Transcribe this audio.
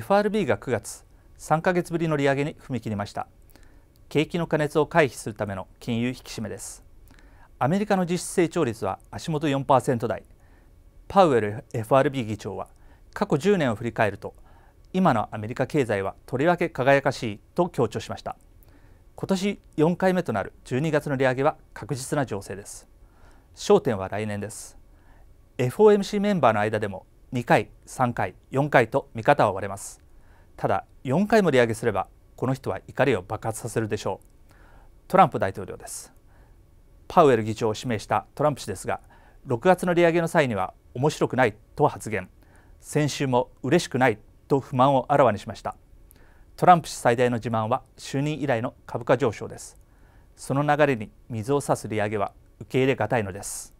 FRB が9月3ヶ月ぶりの利上げに踏み切りました景気の過熱を回避するための金融引き締めですアメリカの実質成長率は足元4%台パウエル FRB 議長は過去10年を振り返ると今のアメリカ経済はとりわけ輝かしいと強調しました今年4回目となる12月の利上げは確実な情勢です焦点は来年です FOMC メンバーの間でも2回3回4回と見方は割れますただ4回も利上げすればこの人は怒りを爆発させるでしょうトランプ大統領ですパウエル議長を指名したトランプ氏ですが6月の利上げの際には面白くないと発言先週も嬉しくないと不満をあらわにしましたトランプ氏最大の自慢は就任以来の株価上昇ですその流れに水を差す利上げは受け入れがたいのです